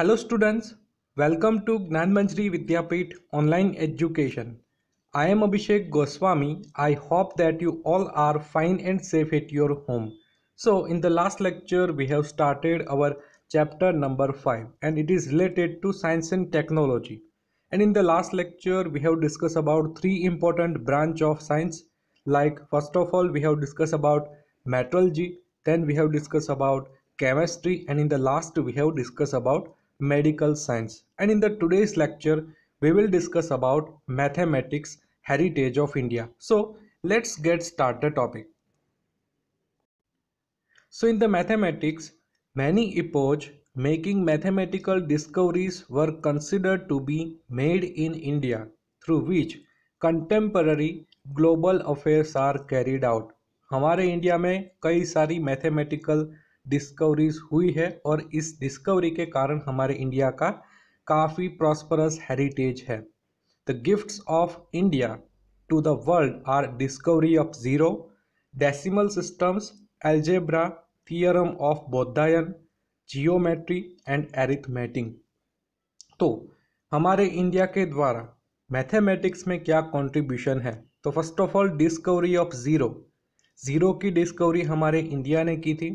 Hello students, welcome to Gnanmanjri Vidyapit online education. I am Abhishek Goswami. I hope that you all are fine and safe at your home. So in the last lecture we have started our chapter number 5 and it is related to science and technology. And in the last lecture we have discussed about three important branch of science like first of all we have discussed about metallurgy then we have discussed about chemistry and in the last we have discussed about medical science and in the today's lecture we will discuss about mathematics heritage of India. So let's get start the topic. So in the mathematics many epoch making mathematical discoveries were considered to be made in India through which contemporary global affairs are carried out. हमारे India में कई सारी mathematical discoveries हुई है और इस discovery के कारण हमारे इंडिया का काफ़ी प्रॉस्परस हेरिटेज है the gifts of India to the world are discovery of zero decimal systems algebra theorem of Baudhayana geometry and arithmetic तो हमारे इंडिया के द्वारा मैथमेटिक्स में क्या कंट्रीब्यूशन है तो first of all discovery of zero zero की डिस्कवरी हमारे इंडिया ने की थी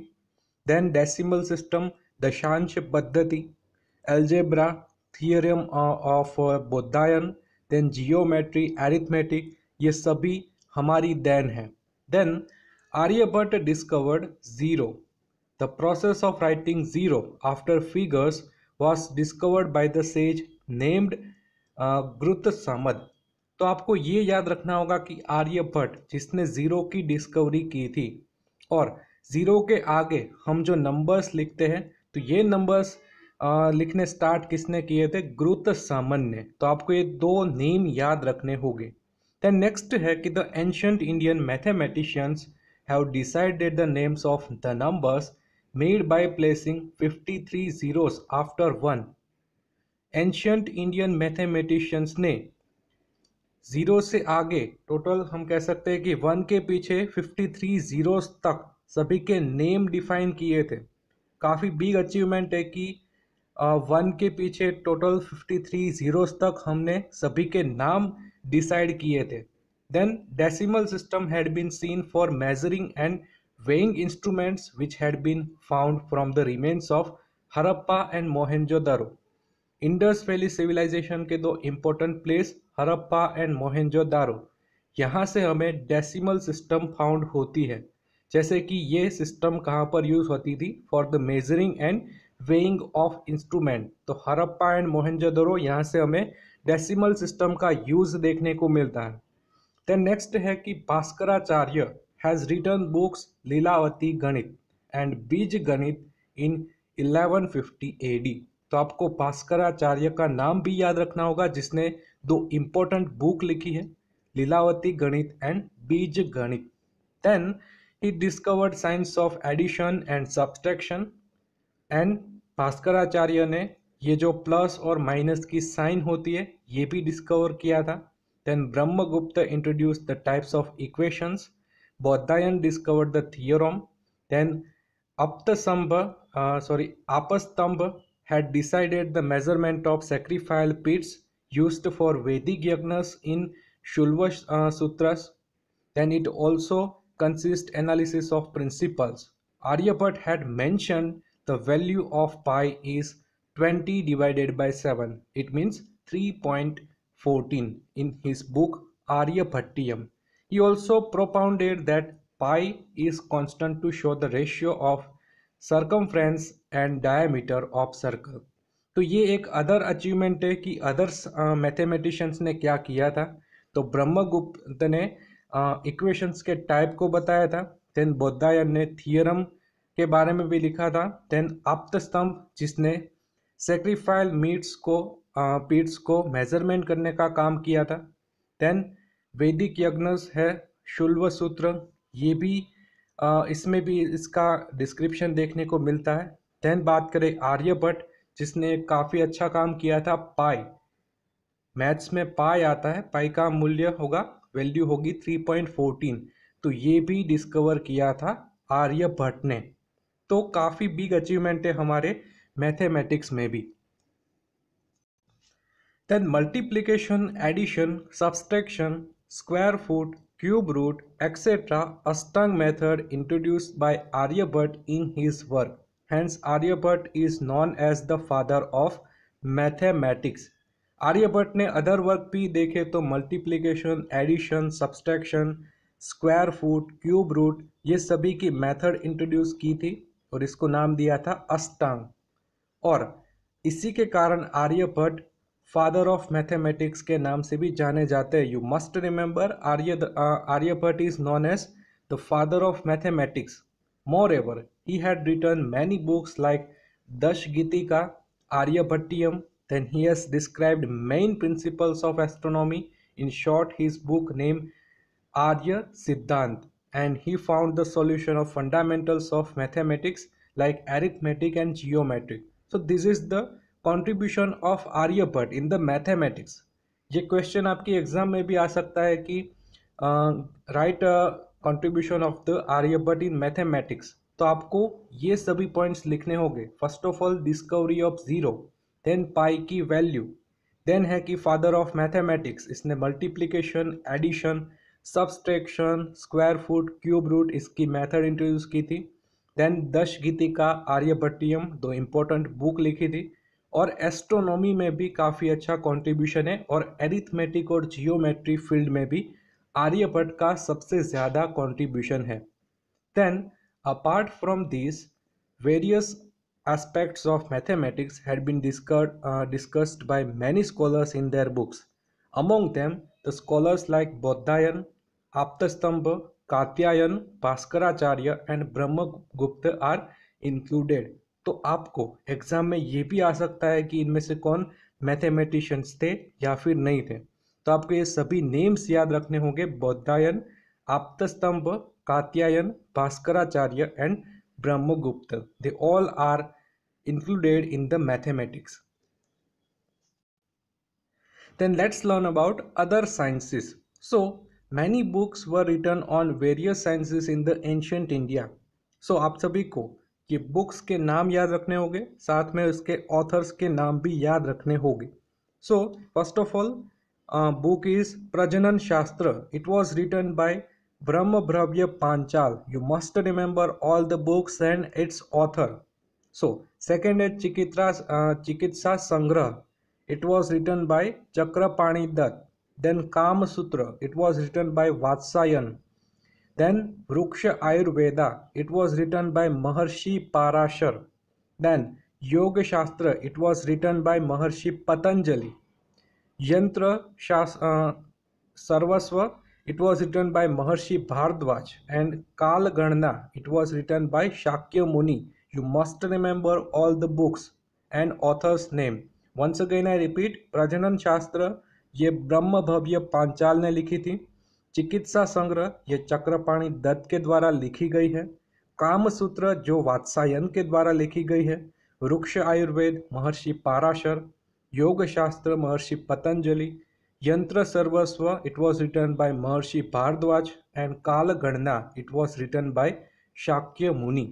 then decimal system, दशांश पद्धति algebra, theorem uh, of Baudhayana uh, then geometry, arithmetic, ये सभी हमारी देन है then Aryabhatta discovered zero the process of writing zero after figures was discovered by the sage named Gritsamada तो आपको ये याद रखना होगा कि आर्यभट्ट जिसने ज़ीरो की डिस्कवरी की थी और ज़ीरो के आगे हम जो नंबर्स लिखते हैं तो ये नंबर्स लिखने स्टार्ट किसने किए थे ग्रुत सामान्य तो आपको ये दो नेम याद रखने होंगे दैन नेक्स्ट है कि the ancient Indian mathematicians have decided the names of the numbers made by placing 53 zeros after one ancient Indian mathematicians ने ज़ीरो से आगे टोटल हम कह सकते हैं कि वन के पीछे 53 जीरोस तक सभी के नेम डिफाइन किए थे काफ़ी बिग अचीवमेंट है कि वन के पीछे टोटल फिफ्टी थ्री जीरोस तक हमने सभी के नाम डिसाइड किए थे then decimal system had been seen for measuring and weighing instruments which had been found from the remains of Harappa and mohenjo Daro Indus valley civilization के दो important place Harappa and Daro यहाँ से हमें डेसिमल सिस्टम फाउंड होती है जैसे कि ये सिस्टम कहाँ पर यूज़ होती थी for the measuring and weighing of instrument तो हरप्पा एंड मोहनजोदड़ो यहाँ से हमें डेसिमल सिस्टम का यूज़ देखने को मिलता है देन नेक्स्ट है कि Bhaskaracharya has written books Lilavati Ganit and Beej गणित इन 1150 एडी तो आपको भास्कराचार्य का नाम भी याद रखना होगा जिसने दो इम्पोर्टेंट बुक लिखी है Lilavati Ganit and Beej Ganit then It discovered science of addition and subtraction and Bhaskaracharya ने ये जो प्लस और माइनस की साइन होती है ये भी डिस्कवर किया था then Brahmagupta introduce the types of equations Baudhayana discovered the theorem then Apastamba sorry Apastamba had decided the measurement of sacrificial pits used for Vedic yagnas in Shulva uh, Sutras. Then it also consist analysis of principles. Aryabhatt had mentioned the value of pi is 20 divided by 7. It means 3.14 in his book Aryabhattiyam. He also propounded that pi is constant to show the ratio of circumference and diameter of circle. तो ये एक other achievement है कि others mathematicians ने क्या किया था तो ब्रह्मगुप्त ने इक्वेशंस के टाइप को बताया था देन बोधायन ने थियरम के बारे में भी लिखा था देन स्तंभ जिसने सेक्रीफाइल मीट्स को पीट्स को मेजरमेंट करने का काम किया था देन वैदिक यज्ञ है शुल्व सूत्र ये भी इसमें भी इसका डिस्क्रिप्शन देखने को मिलता है देन बात करें आर्यभट्ट जिसने काफ़ी अच्छा काम किया था पाई मैथ्स में पाई आता है पाई का मूल्य होगा वैल्यू होगी थ्री पॉइंट फोर्टीन तो ये भी डिस्कवर किया था आर्यभट्ट ने तो काफ़ी बिग अचीवमेंट है हमारे मैथमेटिक्स में भी then multiplication addition subtraction square foot cube root etcetera अस्टंग method introduce by Aryabhatta in his work hence Aryabhatta is known as the father of mathematics Aryabhatta ने अदर वर्क भी देखे तो multiplication addition subtraction square foot cube root ये सभी की method introduce की थी और इसको नाम दिया था अष्टांग और इसी के कारण आर्यभट्ट फादर ऑफ मैथमेटिक्स के नाम से भी जाने जाते हैं you must remember Arya Aryabhatta is known as the father of mathematics moreover he had written many books like Dasha Gitika Aryabhatiyam Then he has described main principles of astronomy. In short, his book name Arya Siddhant and he found the solution of fundamentals of mathematics like arithmetic and geometry. So this is the contribution of Aryabhatta in the mathematics ये question आपकी exam में भी आ सकता है कि write contribution of the Aryabhatta in mathematics तो आपको ये सभी पॉइंट्स लिखने होंगे first of all discovery of zero then pi की वैल्यू देन है कि फादर ऑफ मैथमेटिक्स इसने multiplication addition subtraction square foot cube root इसकी मेथड इंट्रोड्यूस की थी देन दश गीति का आर्यभट्टियम दो इम्पोर्टेंट बुक लिखी थी और एस्ट्रोनॉमी में भी काफ़ी अच्छा कंट्रीब्यूशन है और एरिथमेटिक और जियोमेट्री फील्ड में भी आर्यभट्ट का सबसे ज़्यादा कंट्रीब्यूशन है then apart from this various aspects of mathematics had been discussed, uh, discussed by many scholars in their books. Among them, the scholars like Bodhayan, Aptastamba, Katyayan, Bhaskaracharya and Brahmagupta are included. तो आपको exam में ये भी आ सकता है कि इनमें से कौन मैथमेटिशियंस थे या फिर नहीं थे तो आपको ये सभी नेम्स याद रखने होंगे Baudhayana Apastamba Katyayana Bhaskaracharya and Brahmagupta they all are included in the mathematics. Then let's learn about other sciences. So many books were written on various sciences in the ancient India. So aap sabhi ko ki books ke naam yaad rakhne रखने sath mein uske authors ke naam bhi yaad rakhne रखने so first of all a uh, book is prajanan shastra it was written by brahmabhravya panchal you must remember all the books and its author So second is Chikitra, uh, Chikitsa Sangrah. It was written by Chakrapani Dutt. Then Kama Sutra. It was written by Vatsayan. Then Ruksha Ayurveda. It was written by Maharshi Parashar. Then Yoga Shastra. It was written by Maharshi Patanjali. Yantra Shas, uh, It was written by Maharshi Bhardwaj. And Kal Ganna. It was written by Shakya Muni You must remember all the books and author's name. Once again I repeat, prajanan shastra ye brahma bhavya panchal ne likhi thi chikitsa sangra ye chakrapani dat ke dwara likhi gayi hai है कामसूत्र जो वात्सायन के द्वारा लिखी गई है वृक्ष आयुर्वेद महर्षि पाराशर योग शास्त्र महर्षि पतंजलि यंत्र सर्वस्व इट वॉज रिटर्न बाय महर्षि Bhardwaj and Kaal Ganana it was written by Shakya Muni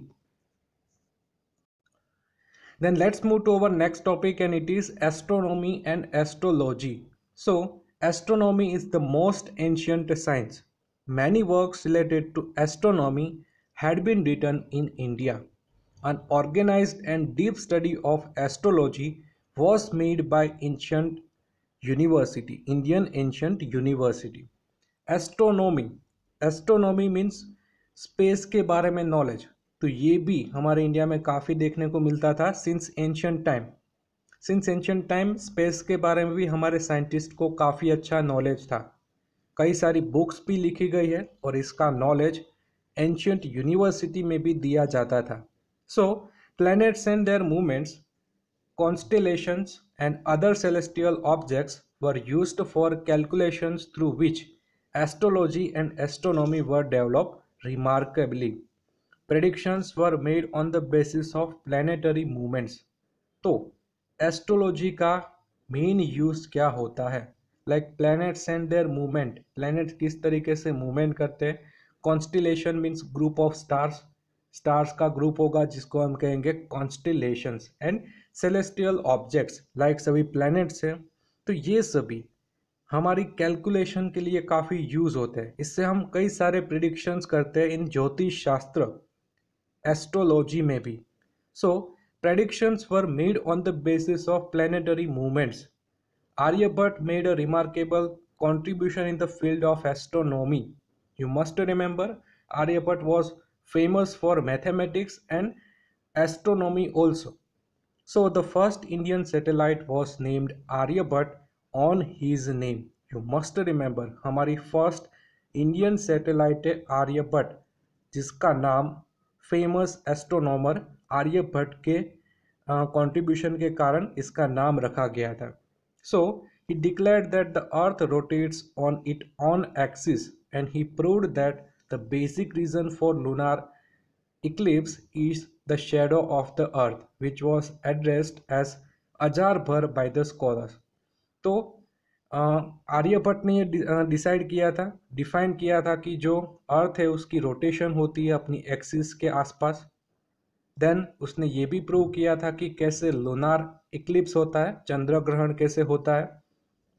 Then let's move to our next topic and it is astronomy and astrology. So astronomy is the most ancient science. Many works related to astronomy had been written in India. An organized and deep study of astrology was made by ancient university, Indian ancient university. Astronomy, astronomy means space ke बारे mein knowledge. तो ये भी हमारे India में काफ़ी देखने को मिलता था since ancient time since ancient time space के बारे में भी हमारे साइंटिस्ट को काफ़ी अच्छा नॉलेज था कई सारी बुक्स भी लिखी गई है और इसका नॉलेज एंशंट यूनिवर्सिटी में भी दिया जाता था so planets and their movements constellations and other celestial objects were use for calculations through which astrology and astronomy were develop remarkably predictions were made on the basis of planetary movements तो astrology का main use क्या होता है like planets and their movement planet किस तरीके से movement करते हैं constellation means group of stars stars का ग्रुप होगा जिसको हम कहेंगे constellations and celestial objects like सभी प्लैनेट्स हैं तो ये सभी हमारी कैलकुलेशन के लिए काफ़ी यूज़ होते हैं इससे हम कई सारे प्रिडिक्शंस करते हैं इन ज्योतिष शास्त्र astrology maybe. So predictions were made on the basis of planetary movements. Aryabhat made a remarkable contribution in the field of astronomy. You must remember Aryabhat was famous for mathematics and astronomy also. So the first Indian satellite was named Aryabhat on his name. You must remember our first Indian satellite Aryabhatt, jiska जिसका famous astronomer Aryabhatta के contribution uh, के कारण इसका नाम रखा गया था so he declared that the earth rotates on it on axis and he proved that the basic reason for lunar eclipse is the shadow of the earth which was addressed as अजार भर by the scholars तो आर्यभट्ट ने ये decide किया था define किया था कि जो अर्थ है उसकी रोटेशन होती है अपनी एक्सिस के आसपास देन उसने ये भी प्रूव किया था कि कैसे लोनार इक्लिप्स होता है चंद्र ग्रहण कैसे होता है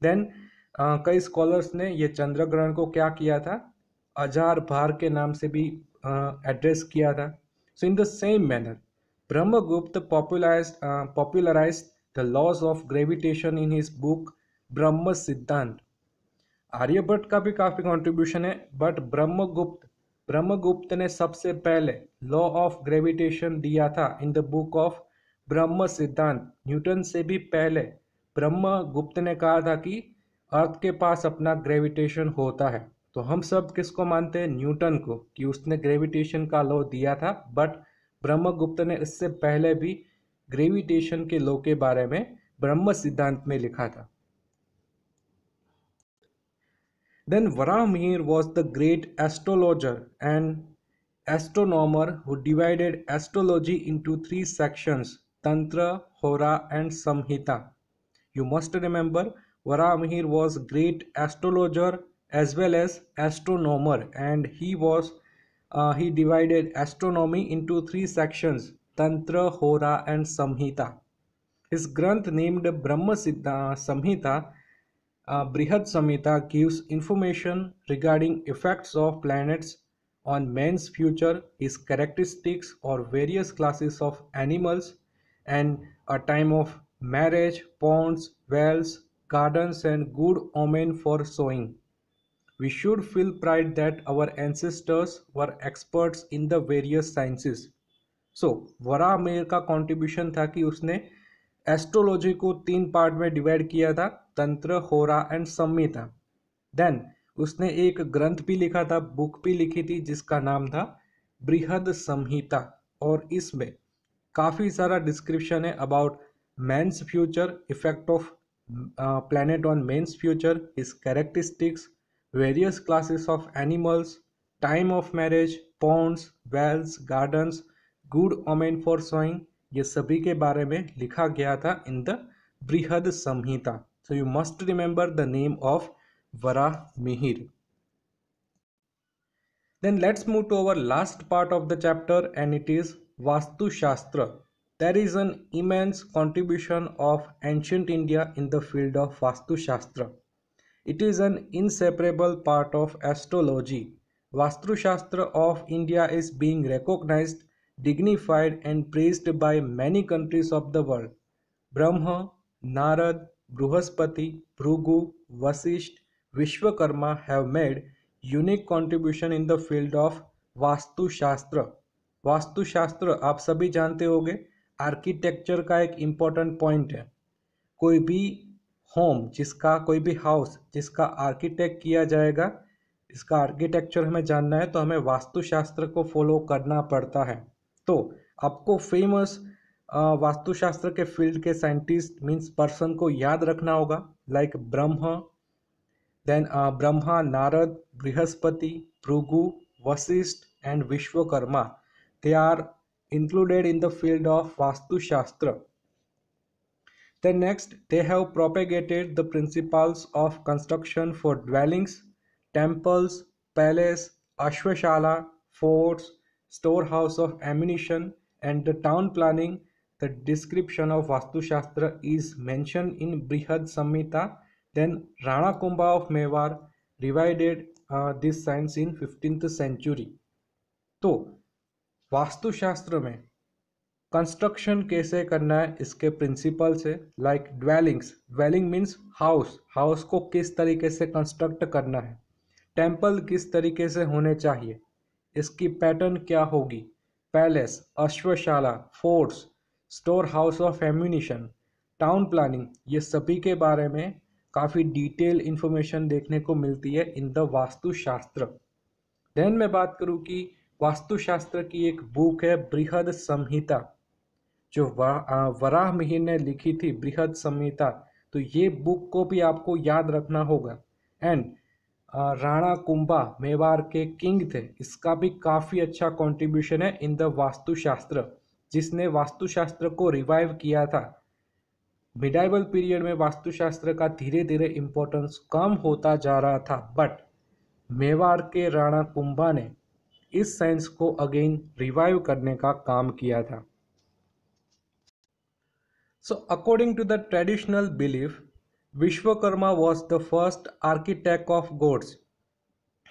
देन कई स्कॉलर्स ने ये चंद्र ग्रहण को क्या किया था अजार भार के नाम से भी एड्रेस किया था so in the same manner Brahmagupta popularize popularize the laws of gravitation in his book Brahma Siddhanta Aryabhata का भी काफ़ी कंट्रीब्यूशन है बट ब्रह्मगुप्त ब्रह्मगुप्त ने सबसे पहले लॉ ऑफ ग्रेविटेशन दिया था इन द बुक ऑफ ब्रह्म सिद्धांत न्यूटन से भी पहले ब्रह्मगुप्त ने कहा था कि अर्थ के पास अपना ग्रेविटेशन होता है तो हम सब किसको मानते हैं न्यूटन को कि उसने ग्रेविटेशन का लॉ दिया था बट ब्रह्मगुप्त ने इससे पहले भी ग्रेविटेशन के लॉ के बारे में ब्रह्म सिद्धांत में लिखा था Then Varahamihir was the great astrologer and astronomer who divided astrology into three sections Tantra, Hora, and Samhita. You must remember Varahamihir was great astrologer as well as astronomer and he was uh, he divided astronomy into three sections Tantra, Hora, and Samhita. His Granth named Brahma Samhita uh, Brihad Samhita gives information regarding effects of planets on man's future, his characteristics or various classes of animals and a time of marriage, ponds, wells, gardens and good omen for sowing. We should feel pride that our ancestors were experts in the various sciences. so, Vara Mihir contribution contribution था usne astrology को तीन part में divide किया था तंत्र होरा and Samhita then उसने एक ग्रंथ भी लिखा था बुक भी लिखी थी जिसका नाम था बृहद संहिता और इसमें काफ़ी सारा डिस्क्रिप्शन है about man's future effect of planet on man's future his characteristics various classes of animals time of marriage ponds wells gardens good omen for sowing ये सभी के बारे में लिखा गया था in the Brihad Samhita so you must remember the name of Vara Mihir then let's move to our last part of the chapter and it is Vastushastra there is an immense contribution of ancient India in the field of Vastushastra it is an inseparable part of astrology Vastushastra of India is being recognize dignified and praised by many countries of the world. Brahma, Narad, Bruhaspati, Bhrugu, vasishth Vishwakarma have made unique contribution in the field of vastu shastra vastu shastra aap sabhi jante hoge architecture का एक important point है कोई भी home जिसका कोई भी house जिसका architect किया जाएगा इसका आर्किटेक्चर हमें जानना है तो हमें वास्तुशास्त्र को फॉलो करना पड़ता है तो आपको फेमस वास्तुशास्त्र के फील्ड के साइंटिस्ट मीन्स पर्सन को याद रखना होगा like Brahm then Brahma Narad Brihaspati Bhrigu Vashishtha and Vishwakarma they are included in the field of Vastushastra then next they have propagated the principles of construction for dwellings temples palace ashwashala forts storehouse of ammunition and the town planning, the description of Vastu Shastra is mentioned in Brihad Samhita. Then Rana Kumbha of Mewar revived uh, this science in 15th century. तो वास्तुशास्त्र में construction कैसे करना है इसके principles है like dwellings dwelling means house house को किस तरीके से कंस्ट्रक्ट करना है टेम्पल किस तरीके से होने चाहिए इसकी पैटर्न क्या होगी palace ashwashala forts store house of ammunition town planning ये सभी के बारे में काफ़ी डिटेल इन्फॉर्मेशन देखने को मिलती है इन द वास्तुशास्त्र देन मैं बात करूँ कि वास्तुशास्त्र की एक बुक है बृहद संहिता जो वराह मिहिर ने लिखी थी बृहद संहिता तो ये बुक को भी आपको याद रखना होगा एंड राणा कुंभा मेवाड़ के किंग थे इसका भी काफ़ी अच्छा कंट्रीब्यूशन है इन द वास्तुशास्त्र जिसने वास्तुशास्त्र को रिवाइव किया था मिडाइबल पीरियड में वास्तुशास्त्र का धीरे धीरे इम्पोर्टेंस कम होता जा रहा था बट मेवाड़ के राणा कुंभा ने इस साइंस को अगेन रिवाइव करने का काम किया था so according to the traditional belief Vishwakarma was the first architect of gods.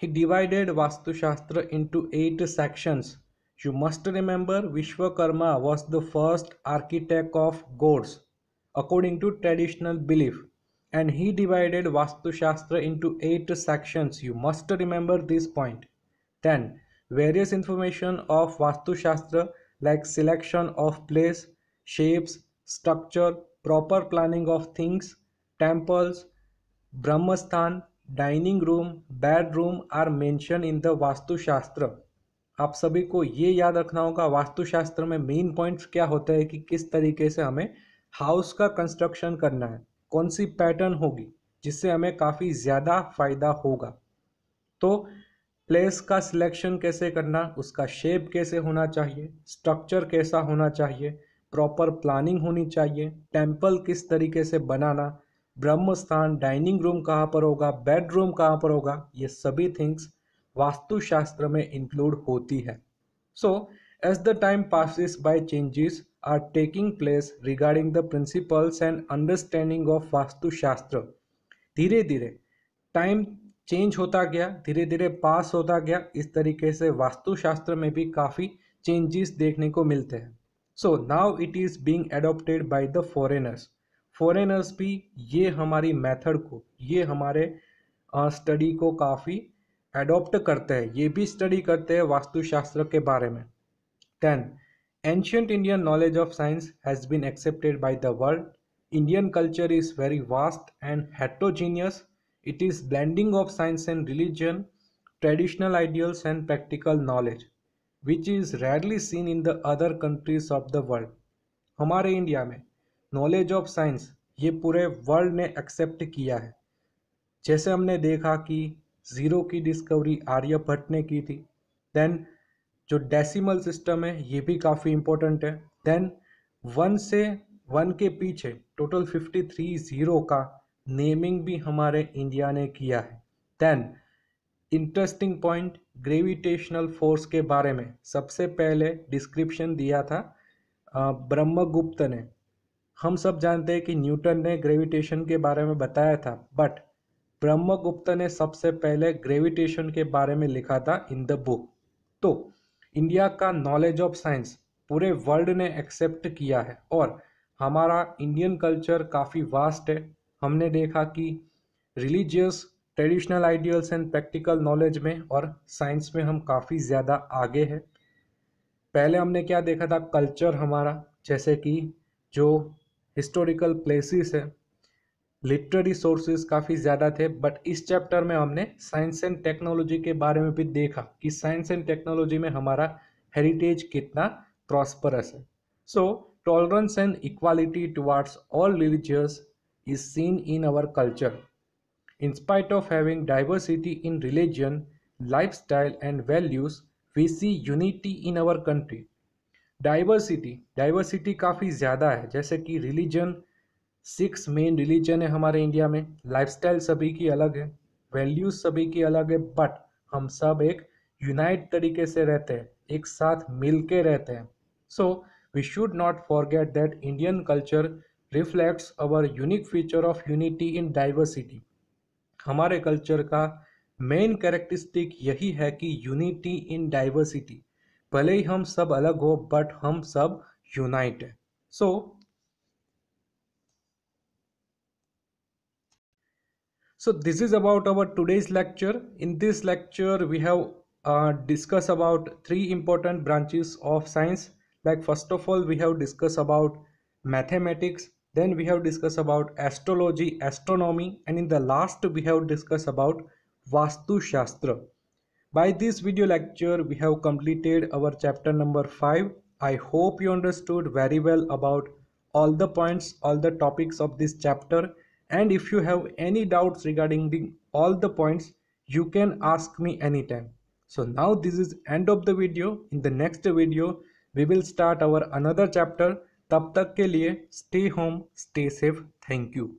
He divided Vastu Shastra into eight sections. You must remember Vishwakarma was the first architect of gods according to traditional belief and he divided Vastu Shastra into eight sections. You must remember this point. Then various information of Vastu Shastra like selection of place, shapes, structure, proper planning of things, temples, Brahmasthan, dining room bedroom are in in the Vastushastra आप सभी को ये याद रखना होगा वास्तुशास्त्र में main points क्या होते हैं कि किस तरीके से हमें हाउस का कंस्ट्रक्शन करना है कौन सी पैटर्न होगी जिससे हमें काफ़ी ज़्यादा फायदा होगा तो प्लेस का सिलेक्शन कैसे करना उसका शेप कैसे होना चाहिए स्ट्रक्चर कैसा होना चाहिए प्रॉपर प्लानिंग होनी चाहिए टेम्पल किस तरीके से बनाना ब्रह्म स्थान डाइनिंग रूम कहाँ पर होगा बेडरूम कहाँ पर होगा ये सभी थिंग्स वास्तुशास्त्र में इंक्लूड होती है so as the time passes by changes are taking place regarding the principles and understanding of Vastushastra धीरे धीरे टाइम चेंज होता गया धीरे धीरे पास होता गया इस तरीके से वास्तुशास्त्र में भी काफ़ी चेंजेस देखने को मिलते हैं so now it is being adopted by the foreigners foreigners भी ये हमारी मेथड को ये हमारे स्टडी को काफ़ी एडॉप्ट करते हैं ये भी स्टडी करते हैं वास्तुशास्त्र के बारे में ten ancient Indian knowledge of science has been accepted by the world Indian culture is very vast and heterogeneous it is blending of science and religion traditional ideals and practical knowledge which is rarely seen in the other countries of the world हमारे India में knowledge of science ये पूरे world ने accept किया है जैसे हमने देखा कि ज़ीरो की डिस्कवरी आर्यभट्ट ने की थी देन जो डेसिमल सिस्टम है ये भी काफ़ी इम्पोर्टेंट है देन वन से वन के पीछे टोटल फिफ्टी थ्री ज़ीरो का नेमिंग भी हमारे इंडिया ने किया है then interesting point gravitational force के बारे में सबसे पहले डिस्क्रिप्शन दिया था ब्रह्मगुप्त ने हम सब जानते हैं कि न्यूटन ने ग्रेविटेशन के बारे में बताया था बट ब्रह्मगुप्त ने सबसे पहले ग्रेविटेशन के बारे में लिखा था इन द बुक तो इंडिया का नॉलेज ऑफ साइंस पूरे वर्ल्ड ने एक्सेप्ट किया है और हमारा इंडियन कल्चर काफ़ी वास्ट है हमने देखा कि religious traditional ideals and practical knowledge में और साइंस में हम काफ़ी ज़्यादा आगे हैं पहले हमने क्या देखा था कल्चर हमारा जैसे कि जो हिस्टोरिकल प्लेसेस है लिटरेरी सोर्सेज काफ़ी ज़्यादा थे बट इस चैप्टर में हमने साइंस एंड टेक्नोलॉजी के बारे में भी देखा कि साइंस एंड टेक्नोलॉजी में हमारा हेरिटेज कितना प्रॉस्परस है so tolerance and equality towards all religious is seen in our culture spite of having diversity in religion life style and values we see unity in our country diversity diversity काफ़ी ज़्यादा है जैसे कि religion six main religion है हमारे India में lifestyle सभी की अलग है वैल्यूज सभी की अलग है बट हम सब एक यूनाइट तरीके से रहते हैं एक साथ मिल के रहते हैं so we should not forget that Indian culture reflects our unique feature of unity in diversity हमारे कल्चर का मेन कैरेक्टरिस्टिक यही है कि यूनिटी इन डाइवर्सिटी भले ही हम सब अलग हो बट हम सब यूनाइट है so so this is about our today's lecture in this lecture we have discuss about three important branches of science like first of all we have discuss about mathematics then we have discuss about astrology astronomy and in the last we have discuss about Vastushastra By this video lecture, we have completed our chapter number 5. I hope you understood very well about all the points, all the topics of this chapter. And if you have any doubts regarding the, all the points, you can ask me anytime. So now this is end of the video. In the next video, we will start our another chapter. तब तक ke liye stay home, stay safe. Thank you.